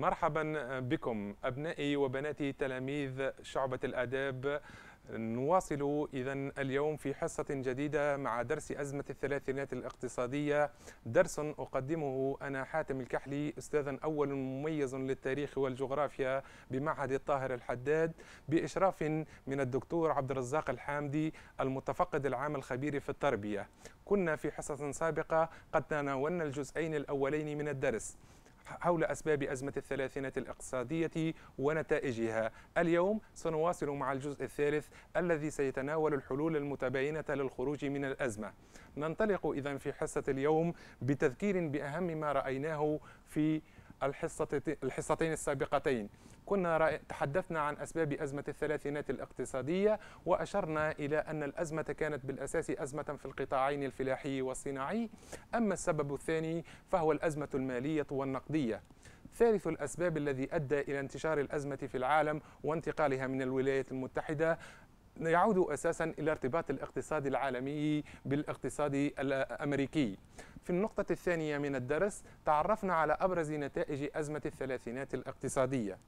مرحبا بكم أبنائي وبناتي تلاميذ شعبة الآداب نواصل إذا اليوم في حصة جديدة مع درس أزمة الثلاثينات الاقتصادية درس أقدمه أنا حاتم الكحلي أستاذا أول مميز للتاريخ والجغرافيا بمعهد الطاهر الحداد بإشراف من الدكتور عبد الرزاق الحامدي المتفقد العام الخبير في التربية كنا في حصة سابقة قد تناولنا الجزئين الأولين من الدرس حول أسباب أزمة الثلاثينة الاقتصادية ونتائجها اليوم سنواصل مع الجزء الثالث الذي سيتناول الحلول المتباينة للخروج من الأزمة ننطلق إذا في حصة اليوم بتذكير بأهم ما رأيناه في الحصتين السابقتين كنا تحدثنا عن أسباب أزمة الثلاثينات الاقتصادية وأشرنا إلى أن الأزمة كانت بالأساس أزمة في القطاعين الفلاحي والصناعي أما السبب الثاني فهو الأزمة المالية والنقدية ثالث الأسباب الذي أدى إلى انتشار الأزمة في العالم وانتقالها من الولايات المتحدة يعود اساسا الى ارتباط الاقتصاد العالمي بالاقتصاد الامريكي. في النقطة الثانية من الدرس تعرفنا على ابرز نتائج ازمة الثلاثينات الاقتصادية.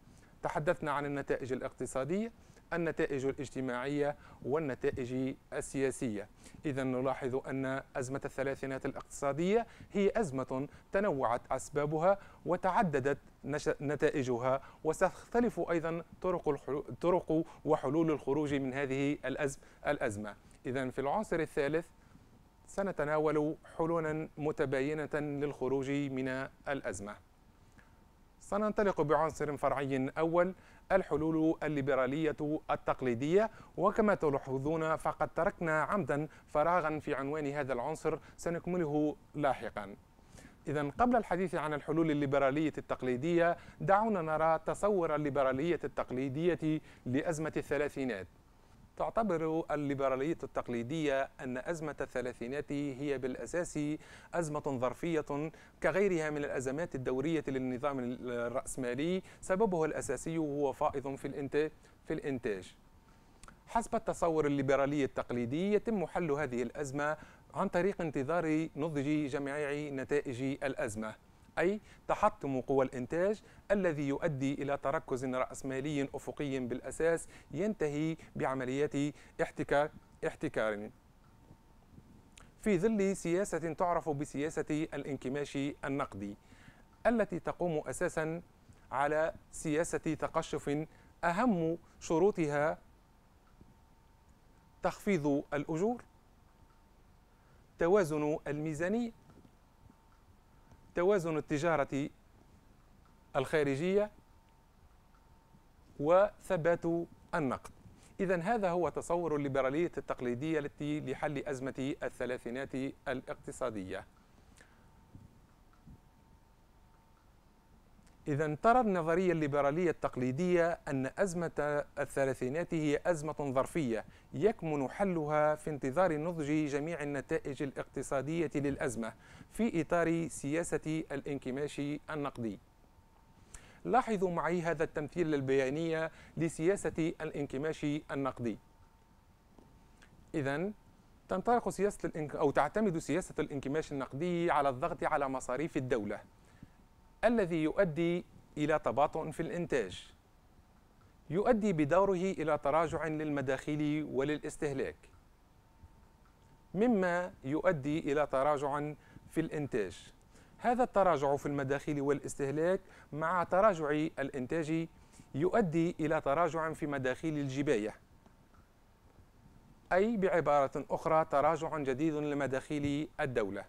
تحدثنا عن النتائج الاقتصادية، النتائج الاجتماعية والنتائج السياسية إذا نلاحظ أن أزمة الثلاثينات الاقتصادية هي أزمة تنوعت أسبابها وتعددت نتائجها وستختلف أيضا طرق, طرق وحلول الخروج من هذه الأزمة إذا في العصر الثالث سنتناول حلولا متباينة للخروج من الأزمة سننطلق بعنصر فرعي أول الحلول الليبرالية التقليدية وكما تلاحظون فقد تركنا عمدا فراغا في عنوان هذا العنصر سنكمله لاحقا إذا قبل الحديث عن الحلول الليبرالية التقليدية دعونا نرى تصور الليبرالية التقليدية لأزمة الثلاثينات تعتبر الليبرالية التقليدية أن أزمة الثلاثينات هي بالأساس أزمة ظرفية كغيرها من الأزمات الدورية للنظام الرأسمالي سببه الأساسي هو فائض في الإنتاج حسب التصور الليبرالي التقليدي يتم حل هذه الأزمة عن طريق انتظار نضج جميع نتائج الأزمة أي تحطم قوى الإنتاج الذي يؤدي إلى تركز رأسمالي أفقي بالأساس ينتهي بعمليات احتكار احتكار في ظل سياسة تعرف بسياسة الانكماش النقدي التي تقوم أساسا على سياسة تقشف أهم شروطها تخفيض الأجور توازن الميزانية توازن التجارة الخارجية وثبات النقد إذا هذا هو تصور الليبرالية التقليدية التي لحل أزمة الثلاثينات الاقتصادية إذا ترى النظرية الليبرالية التقليدية أن أزمة الثلاثينات هي أزمة ظرفية يكمن حلها في انتظار نضج جميع النتائج الاقتصادية للأزمة في إطار سياسة الانكماش النقدي. لاحظوا معي هذا التمثيل البياني لسياسة الانكماش النقدي. إذا تنطلق سياسة أو تعتمد سياسة الانكماش النقدي على الضغط على مصاريف الدولة الذي يؤدي إلى تباطؤ في الإنتاج يؤدي بدوره إلى تراجع للمداخيل وللاستهلاك مما يؤدي إلى تراجع في الإنتاج هذا التراجع في المداخيل والاستهلاك مع تراجع الإنتاج يؤدي إلى تراجع في مداخيل الجباية أي بعبارة أخرى تراجع جديد لمداخيل الدولة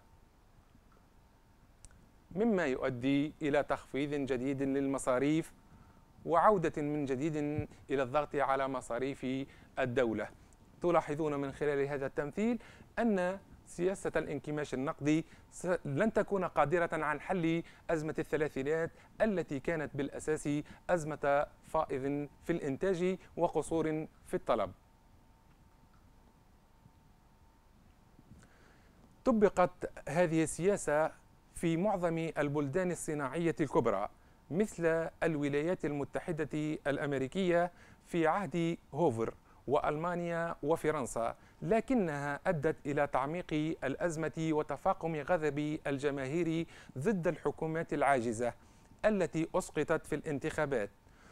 مما يؤدي إلى تخفيض جديد للمصاريف وعودة من جديد إلى الضغط على مصاريف الدولة تلاحظون من خلال هذا التمثيل أن سياسة الانكماش النقدي لن تكون قادرة عن حل أزمة الثلاثينات التي كانت بالأساس أزمة فائض في الإنتاج وقصور في الطلب طبقت هذه السياسة في معظم البلدان الصناعية الكبرى مثل الولايات المتحدة الأمريكية في عهد هوفر وألمانيا وفرنسا لكنها أدت إلى تعميق الأزمة وتفاقم غضب الجماهير ضد الحكومات العاجزة التي أسقطت في الانتخابات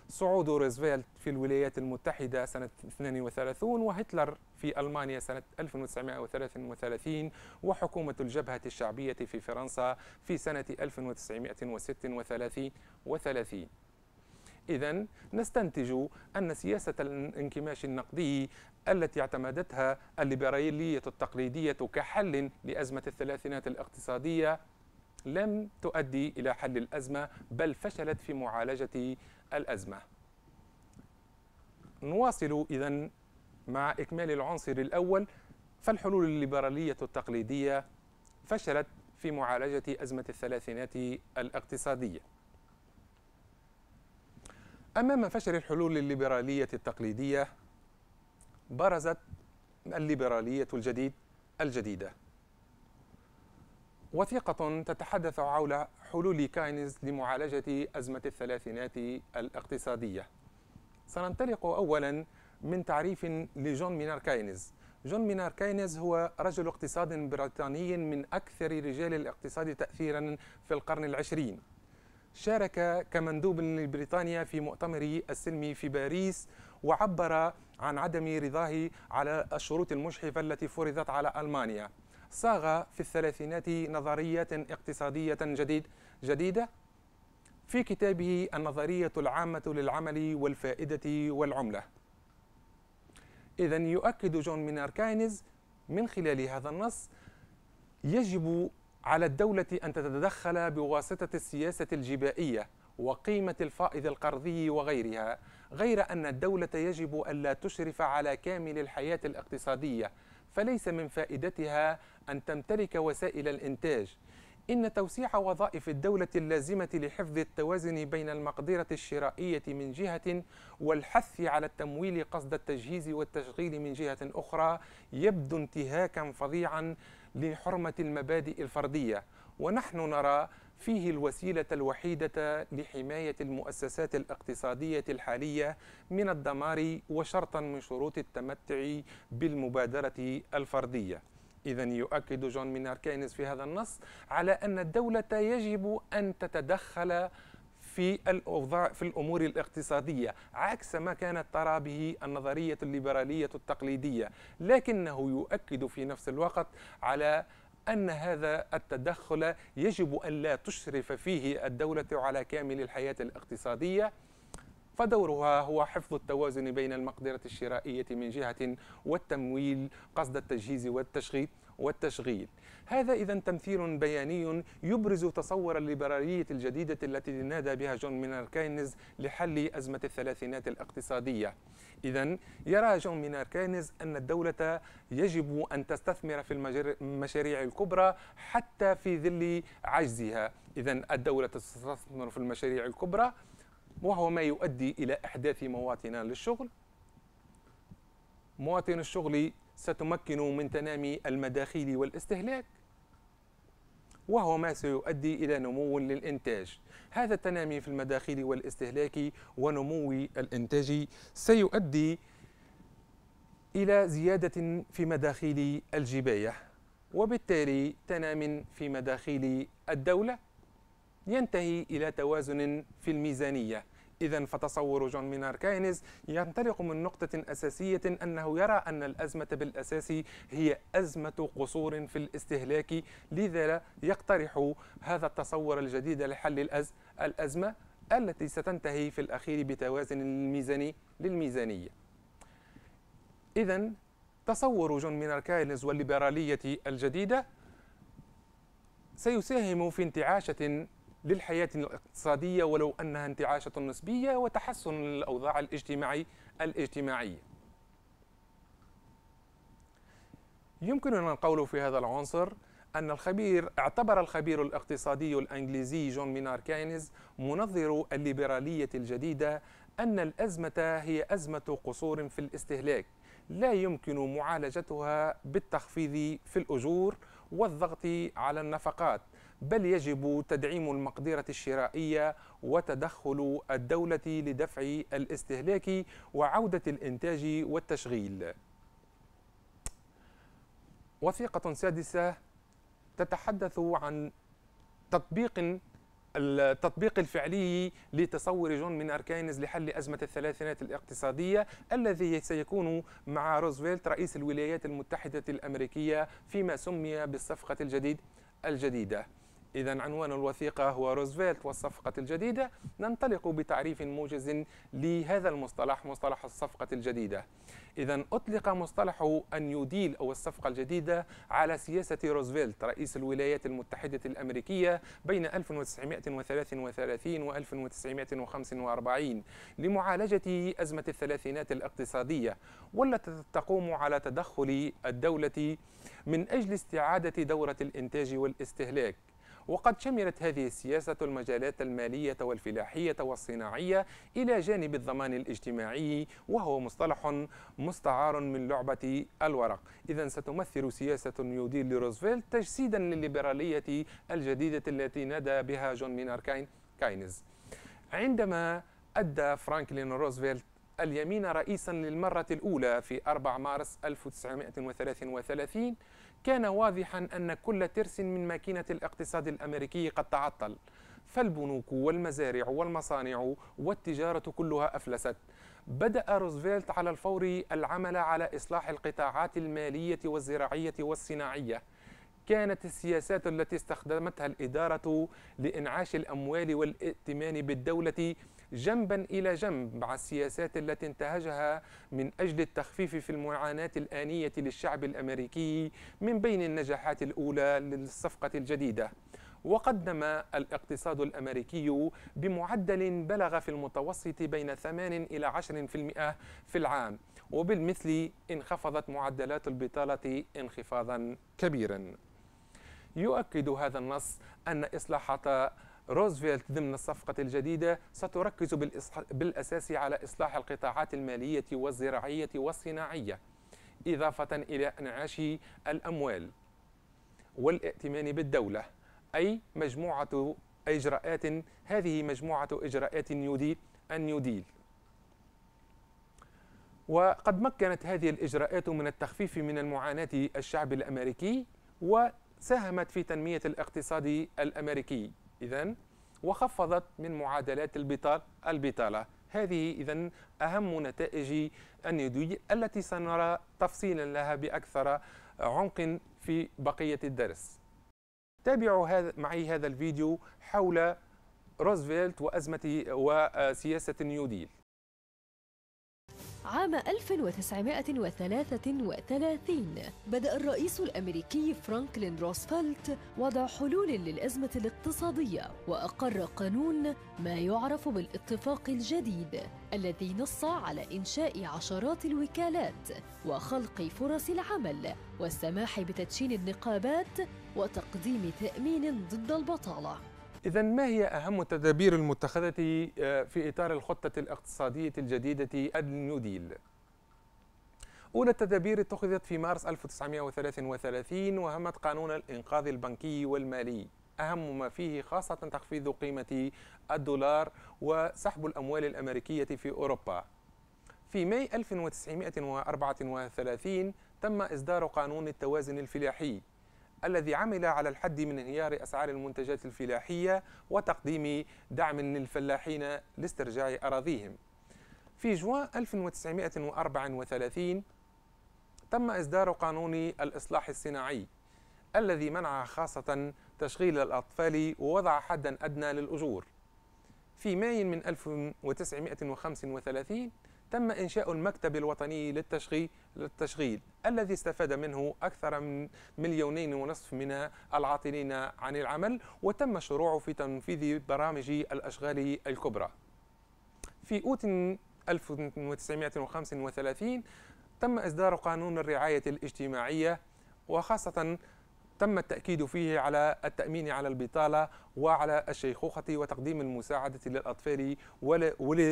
صعود روزفلت في الولايات المتحدة سنة 32 وهتلر في ألمانيا سنة 1933 وحكومة الجبهة الشعبية في فرنسا في سنة 1936 إذا نستنتج أن سياسة الانكماش النقدي التي اعتمدتها الليبرالية التقليدية كحل لأزمة الثلاثينات الاقتصادية لم تؤدي إلى حل الأزمة بل فشلت في معالجة الأزمة نواصل إذا مع إكمال العنصر الأول فالحلول الليبرالية التقليدية فشلت في معالجة أزمة الثلاثينات الاقتصادية أمام فشل الحلول الليبرالية التقليدية برزت الليبرالية الجديد الجديدة وثيقة تتحدث حول حلول كاينز لمعالجة أزمة الثلاثينات الاقتصادية سننطلق أولاً من تعريف لجون مينار كاينز جون مينار كاينز هو رجل اقتصاد بريطاني من أكثر رجال الاقتصاد تأثيرا في القرن العشرين شارك كمندوب لبريطانيا في مؤتمر السلمي في باريس وعبر عن عدم رضاه على الشروط المجحفة التي فرضت على ألمانيا صاغ في الثلاثينات نظرية اقتصادية جديد جديدة في كتابه النظرية العامة للعمل والفائدة والعملة إذا يؤكد جون مينار كاينز من خلال هذا النص يجب على الدولة أن تتدخل بواسطة السياسة الجبائية وقيمة الفائض القرضي وغيرها، غير أن الدولة يجب ألا تشرف على كامل الحياة الاقتصادية، فليس من فائدتها أن تمتلك وسائل الإنتاج، إن توسيع وظائف الدولة اللازمة لحفظ التوازن بين المقدرة الشرائية من جهة والحث على التمويل قصد التجهيز والتشغيل من جهة أخرى يبدو انتهاكا فظيعا لحرمة المبادئ الفردية ونحن نرى فيه الوسيلة الوحيدة لحماية المؤسسات الاقتصادية الحالية من الدمار وشرطا من شروط التمتع بالمبادرة الفردية إذا يؤكد جون مينار كينز في هذا النص على أن الدولة يجب أن تتدخل في الأوضاع في الأمور الاقتصادية عكس ما كانت ترى به النظرية الليبرالية التقليدية لكنه يؤكد في نفس الوقت على أن هذا التدخل يجب أن لا تشرف فيه الدولة على كامل الحياة الاقتصادية فدورها هو حفظ التوازن بين المقدرة الشرائية من جهة والتمويل قصد التجهيز والتشغيل والتشغيل هذا إذا تمثيل بياني يبرز تصور الليبرالية الجديدة التي نادى بها جون مينار كينز لحل أزمة الثلاثينات الاقتصادية إذا يرى جون مينار كينز أن الدولة يجب أن تستثمر في المشاريع الكبرى حتى في ظل عجزها إذا الدولة تستثمر في المشاريع الكبرى وهو ما يؤدي إلى إحداث مواطن للشغل مواطن الشغل ستمكن من تنامي المداخيل والاستهلاك وهو ما سيؤدي إلى نمو للإنتاج هذا التنامي في المداخيل والاستهلاك ونمو الإنتاج سيؤدي إلى زيادة في مداخيل الجباية وبالتالي تنام في مداخيل الدولة ينتهي إلى توازن في الميزانية إذا فتصور جون مينار كاينز ينطلق من نقطة أساسية أنه يرى أن الأزمة بالأساس هي أزمة قصور في الاستهلاك لذا يقترح هذا التصور الجديد لحل الأزمة التي ستنتهي في الأخير بتوازن الميزاني للميزانية إذا تصور جون مينار كاينز والليبرالية الجديدة سيساهم في انتعاشة للحياة الاقتصادية ولو أنها انتعاشة نسبية وتحسن الأوضاع الاجتماعي الاجتماعية يمكننا القول في هذا العنصر أن الخبير اعتبر الخبير الاقتصادي الإنجليزي جون مينار كاينز منظر الليبرالية الجديدة أن الأزمة هي أزمة قصور في الاستهلاك لا يمكن معالجتها بالتخفيض في الأجور والضغط على النفقات بل يجب تدعيم المقدرة الشرائية وتدخل الدولة لدفع الاستهلاك وعودة الإنتاج والتشغيل. وثيقة سادسة تتحدث عن تطبيق التطبيق الفعلي لتصور جون من أركاينز لحل أزمة الثلاثينات الاقتصادية الذي سيكون مع روزفلت رئيس الولايات المتحدة الأمريكية فيما سمي بالصفقة الجديد الجديدة إذا عنوان الوثيقة هو روزفلت والصفقة الجديدة ننطلق بتعريف موجز لهذا المصطلح مصطلح الصفقة الجديدة إذا أطلق مصطلح أن ديل أو الصفقة الجديدة على سياسة روزفلت رئيس الولايات المتحدة الأمريكية بين 1933 و 1945 لمعالجة أزمة الثلاثينات الاقتصادية والتي تقوم على تدخل الدولة من أجل استعادة دورة الإنتاج والاستهلاك وقد شملت هذه السياسة المجالات المالية والفلاحية والصناعية إلى جانب الضمان الاجتماعي وهو مصطلح مستعار من لعبة الورق إذا ستمثل سياسة نيو ديل لروزفلت تجسيدا للليبرالية الجديدة التي نادى بها جون مينار كاين كاينز عندما أدى فرانكلين روزفلت اليمين رئيسا للمرة الأولى في 4 مارس 1933 كان واضحا أن كل ترس من ماكينة الاقتصاد الأمريكي قد تعطل فالبنوك والمزارع والمصانع والتجارة كلها أفلست بدأ روزفلت على الفور العمل على إصلاح القطاعات المالية والزراعية والصناعية كانت السياسات التي استخدمتها الإدارة لإنعاش الأموال والائتمان بالدولة جنبا إلى جنب مع السياسات التي انتهجها من أجل التخفيف في المعاناة الآنية للشعب الأمريكي من بين النجاحات الأولى للصفقة الجديدة وقدم الاقتصاد الأمريكي بمعدل بلغ في المتوسط بين 8 إلى 10% في العام وبالمثل انخفضت معدلات البطالة انخفاضا كبيرا يؤكد هذا النص أن إصلاحات روزفلت ضمن الصفقة الجديدة ستركز بالأساس على إصلاح القطاعات المالية والزراعية والصناعية إضافة إلى إنعاش الأموال والائتمان بالدولة أي مجموعة إجراءات هذه مجموعة إجراءات يديل ديل وقد مكنت هذه الإجراءات من التخفيف من المعاناة الشعب الأمريكي وساهمت في تنمية الاقتصاد الأمريكي إذا وخفضت من معادلات البطال البطالة هذه إذا أهم نتائج الندوي التي سنرى تفصيلا لها بأكثر عمق في بقية الدرس تابعوا هذا معي هذا الفيديو حول روزفلت وأزمته وسياسة نيو ديل عام 1933 بدأ الرئيس الأمريكي فرانكلين روزفلت وضع حلول للأزمة الاقتصادية وأقر قانون ما يعرف بالاتفاق الجديد الذي نص على إنشاء عشرات الوكالات وخلق فرص العمل والسماح بتدشين النقابات وتقديم تأمين ضد البطالة إذا ما هي أهم التدابير المتخذة آه, في إطار الخطة الاقتصادية الجديدة النيو ديل؟ أولى التدابير اتخذت في مارس 1933 وهمت قانون الإنقاذ البنكي والمالي أهم ما فيه خاصة تخفيض قيمة الدولار وسحب الأموال الأمريكية في أوروبا في ماي 1934 تم إصدار قانون التوازن الفلاحي الذي عمل على الحد من انهيار أسعار المنتجات الفلاحية وتقديم دعم للفلاحين لاسترجاع أراضيهم في جوان 1934 تم إصدار قانون الإصلاح الصناعي الذي منع خاصة تشغيل الأطفال ووضع حدا أدنى للأجور في ماي من 1935 تم إنشاء المكتب الوطني للتشغيل, للتشغيل الذي استفاد منه أكثر من مليونين ونصف من العاطلين عن العمل وتم الشروع في تنفيذ برامج الأشغال الكبرى في أوت 1935 تم إصدار قانون الرعاية الاجتماعية وخاصة تم التأكيد فيه على التأمين على البطالة وعلى الشيخوخة وتقديم المساعدة للأطفال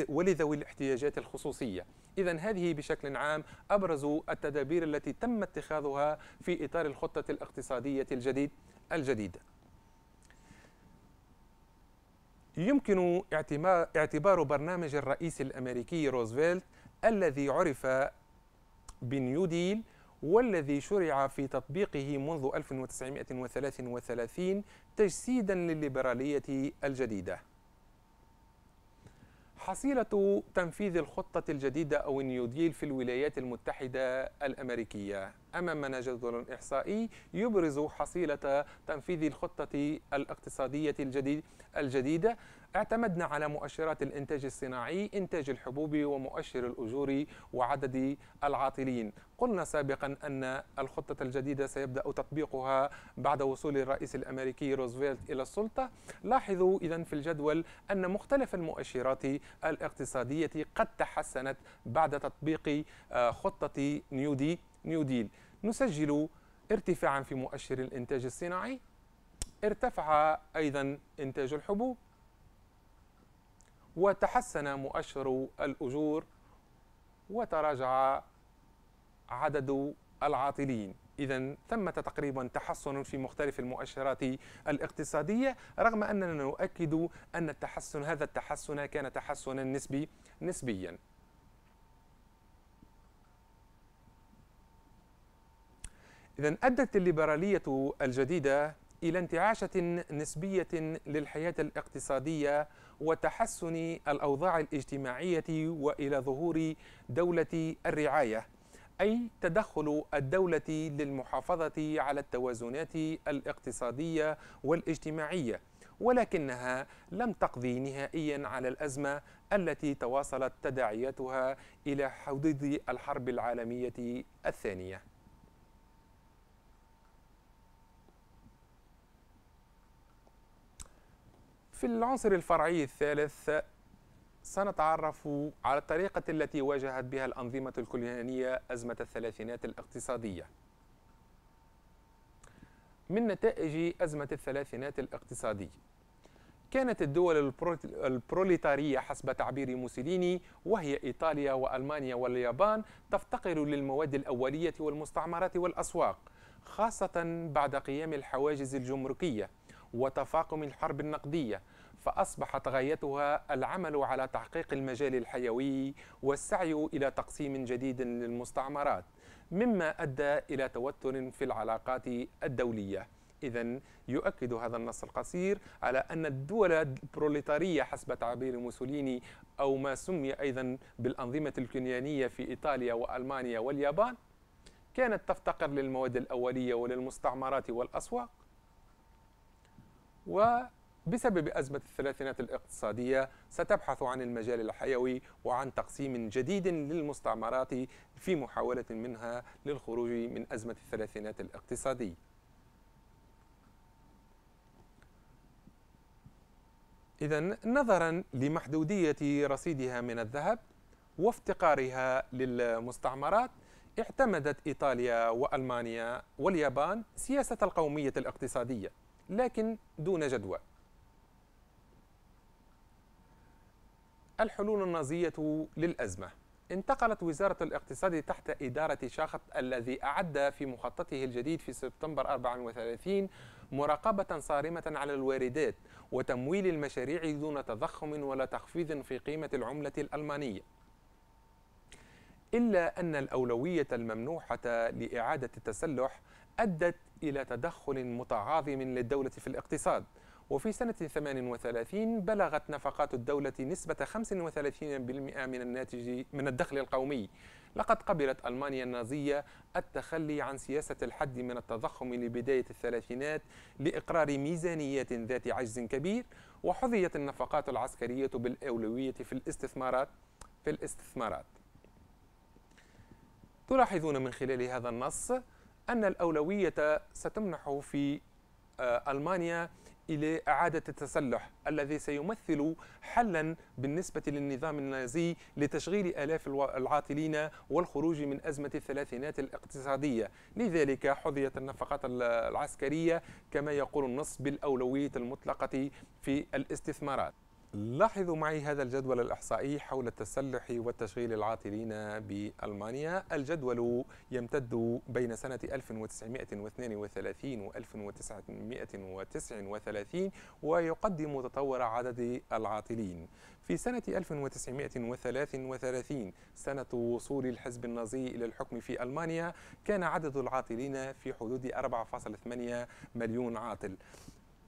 ولذوي الاحتياجات الخصوصية إذا هذه بشكل عام أبرز التدابير التي تم اتخاذها في إطار الخطة الاقتصادية الجديد الجديدة يمكن اعتبار برنامج الرئيس الأمريكي روزفلت الذي عرف بنيو ديل والذي شرع في تطبيقه منذ 1933 تجسيدا للليبرالية الجديدة. حصيلة تنفيذ الخطة الجديدة أو النيو ديل في الولايات المتحدة الأمريكية أمامنا جدول إحصائي يبرز حصيلة تنفيذ الخطة الاقتصادية الجديد الجديدة اعتمدنا على مؤشرات الإنتاج الصناعي إنتاج الحبوب ومؤشر الأجور وعدد العاطلين قلنا سابقا أن الخطة الجديدة سيبدأ تطبيقها بعد وصول الرئيس الأمريكي روزفلت إلى السلطة لاحظوا إذا في الجدول أن مختلف المؤشرات الاقتصادية قد تحسنت بعد تطبيق آه، خطة نيو, دي نيو ديل نسجل ارتفاعا في مؤشر الإنتاج الصناعي ارتفع أيضا إنتاج الحبوب وتحسن مؤشر الأجور وتراجع عدد العاطلين إذا ثمة تقريبا تحسن في مختلف المؤشرات الاقتصادية رغم أننا نؤكد أن التحسن هذا التحسن كان تحسنا نسبي نسبيا إذا أدت الليبرالية الجديدة إلى انتعاشة نسبية للحياة الاقتصادية وتحسن الأوضاع الاجتماعية وإلى ظهور دولة الرعاية أي تدخل الدولة للمحافظة على التوازنات الاقتصادية والاجتماعية ولكنها لم تقضي نهائيا على الأزمة التي تواصلت تداعياتها إلى حدود الحرب العالمية الثانية في العنصر الفرعي الثالث سنتعرف على الطريقة التي واجهت بها الأنظمة الكليانية أزمة الثلاثينات الاقتصادية من نتائج أزمة الثلاثينات الاقتصادية كانت الدول البروليتارية حسب تعبير موسوليني وهي إيطاليا وألمانيا واليابان تفتقر للمواد الأولية والمستعمرات والأسواق خاصة بعد قيام الحواجز الجمركية وتفاقم الحرب النقدية فأصبحت غايتها العمل على تحقيق المجال الحيوي والسعي إلى تقسيم جديد للمستعمرات مما أدى إلى توتر في العلاقات الدولية إذا يؤكد هذا النص القصير على أن الدول البروليتارية حسب تعبير موسوليني أو ما سمي أيضا بالأنظمة الكنيانية في إيطاليا وألمانيا واليابان كانت تفتقر للمواد الأولية وللمستعمرات والأسواق و بسبب أزمة الثلاثينات الاقتصادية ستبحث عن المجال الحيوي وعن تقسيم جديد للمستعمرات في محاولة منها للخروج من أزمة الثلاثينات الاقتصادية إذا نظرا لمحدودية رصيدها من الذهب وافتقارها للمستعمرات اعتمدت إيطاليا وألمانيا واليابان سياسة القومية الاقتصادية لكن دون جدوى الحلول النازية للأزمة انتقلت وزارة الاقتصاد تحت إدارة شاخط الذي أعد في مخططه الجديد في سبتمبر 34 مراقبة صارمة على الواردات وتمويل المشاريع دون تضخم ولا تخفيض في قيمة العملة الألمانية إلا أن الأولوية الممنوحة لإعادة التسلح أدت إلى تدخل متعاظم للدولة في الاقتصاد وفي سنة 38 بلغت نفقات الدولة نسبة 35% من الناتج من الدخل القومي لقد قبلت ألمانيا النازية التخلي عن سياسة الحد من التضخم لبداية الثلاثينات لإقرار ميزانيات ذات عجز كبير وحظيت النفقات العسكرية بالأولوية في الاستثمارات في الاستثمارات تلاحظون من خلال هذا النص أن الأولوية ستمنح في آه، ألمانيا الى اعاده التسلح الذي سيمثل حلا بالنسبه للنظام النازي لتشغيل الاف العاطلين والخروج من ازمه الثلاثينات الاقتصاديه، لذلك حظيت النفقات العسكريه كما يقول النص بالاولويه المطلقه في الاستثمارات. لاحظوا معي هذا الجدول الإحصائي حول التسلح والتشغيل العاطلين بألمانيا الجدول يمتد بين سنة 1932 و 1939 ويقدم تطور عدد العاطلين في سنة 1933 سنة وصول الحزب النازي إلى الحكم في ألمانيا كان عدد العاطلين في حدود 4.8 مليون عاطل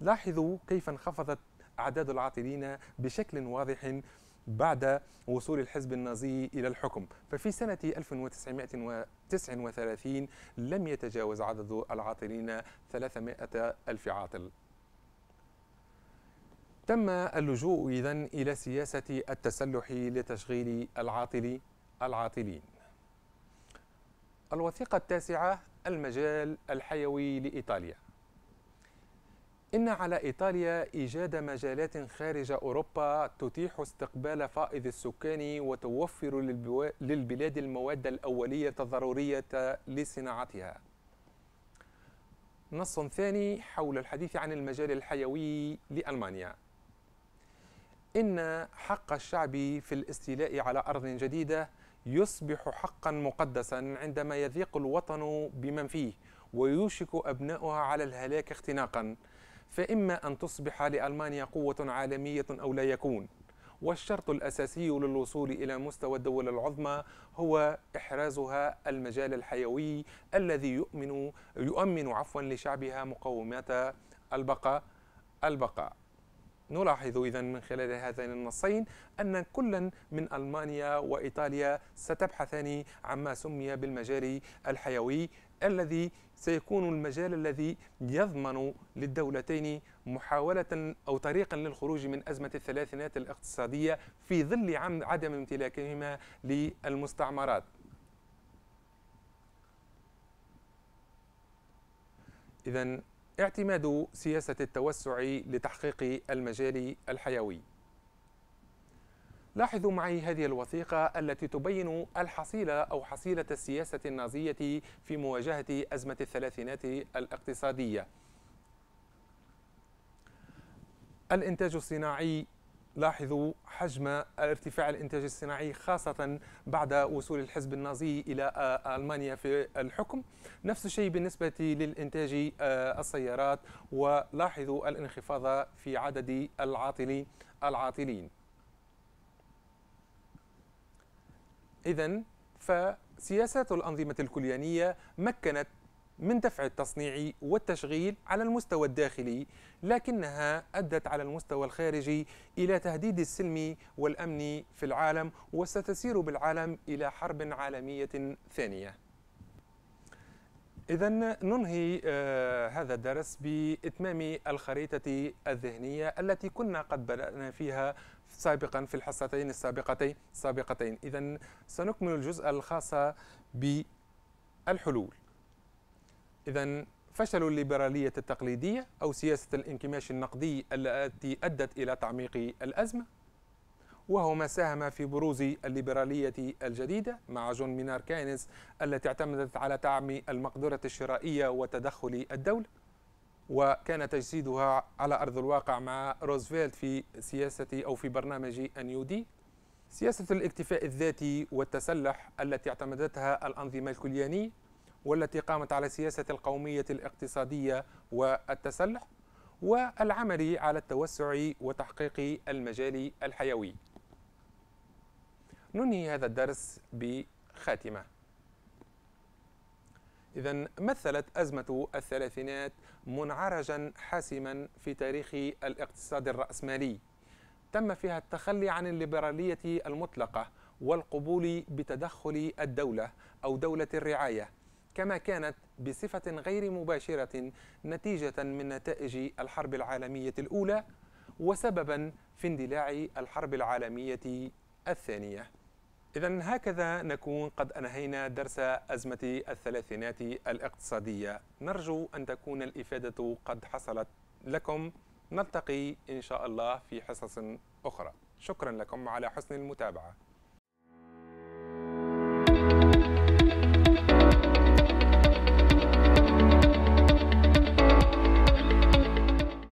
لاحظوا كيف انخفضت أعداد العاطلين بشكل واضح بعد وصول الحزب النازي إلى الحكم ففي سنة 1939 لم يتجاوز عدد العاطلين 300 ألف عاطل تم اللجوء إذا إلى سياسة التسلح لتشغيل العاطل العاطلين الوثيقة التاسعة المجال الحيوي لإيطاليا إن على إيطاليا إيجاد مجالات خارج أوروبا تتيح استقبال فائض السكان وتوفر للبلاد المواد الأولية الضرورية لصناعتها. نص ثاني حول الحديث عن المجال الحيوي لألمانيا. إن حق الشعب في الاستيلاء على أرض جديدة يصبح حقا مقدسا عندما يذيق الوطن بمن فيه ويوشك أبناؤها على الهلاك اختناقا. فإما أن تصبح لألمانيا قوة عالمية أو لا يكون والشرط الأساسي للوصول إلى مستوى الدول العظمى هو إحرازها المجال الحيوي الذي يؤمن يؤمن عفوا لشعبها مقومات البقاء البقاء نلاحظ إذا من خلال هذين النصين أن كلا من ألمانيا وإيطاليا ستبحثان عما سمي بالمجال الحيوي الذي سيكون المجال الذي يضمن للدولتين محاولة أو طريقا للخروج من أزمة الثلاثينات الاقتصادية في ظل عدم امتلاكهما للمستعمرات إذا اعتماد سياسة التوسع لتحقيق المجال الحيوي لاحظوا معي هذه الوثيقة التي تبين الحصيلة أو حصيلة السياسة النازية في مواجهة أزمة الثلاثينات الاقتصادية الإنتاج الصناعي لاحظوا حجم ارتفاع الانتاج الصناعي خاصة بعد وصول الحزب النازي إلى آه، ألمانيا في الحكم نفس الشيء بالنسبة للإنتاج آه، السيارات ولاحظوا الانخفاض في عدد العاطلي العاطلين إذا فسياسات الأنظمة الكليانية مكنت من دفع التصنيع والتشغيل على المستوى الداخلي لكنها أدت على المستوى الخارجي إلى تهديد السلم والأمن في العالم وستسير بالعالم إلى حرب عالمية ثانية إذا ننهي آه، هذا الدرس بإتمام الخريطة الذهنية التي كنا قد بدأنا فيها سابقا في الحصتين السابقتين سابقتين إذا سنكمل الجزء الخاص بالحلول إذا فشلوا الليبرالية التقليدية أو سياسة الانكماش النقدي التي أدت إلى تعميق الأزمة وهو ما ساهم في بروز الليبرالية الجديدة مع جون مينار كاينز التي اعتمدت على تعمي المقدرة الشرائية وتدخل الدولة وكان تجسيدها على أرض الواقع مع روزفلت في سياسة أو في برنامج النيو دي سياسة الاكتفاء الذاتي والتسلح التي اعتمدتها الأنظمة الكليانية والتي قامت على سياسة القومية الاقتصادية والتسلح والعمل على التوسع وتحقيق المجال الحيوي ننهي هذا الدرس بخاتمة إذا مثلت أزمة الثلاثينات منعرجا حاسما في تاريخ الاقتصاد الرأسمالي تم فيها التخلي عن الليبرالية المطلقة والقبول بتدخل الدولة أو دولة الرعاية كما كانت بصفة غير مباشرة نتيجة من نتائج الحرب العالمية الأولى وسببا في اندلاع الحرب العالمية الثانية إذا هكذا نكون قد أنهينا درس أزمة الثلاثينات الاقتصادية نرجو أن تكون الإفادة قد حصلت لكم نلتقي إن شاء الله في حصص أخرى شكرا لكم على حسن المتابعة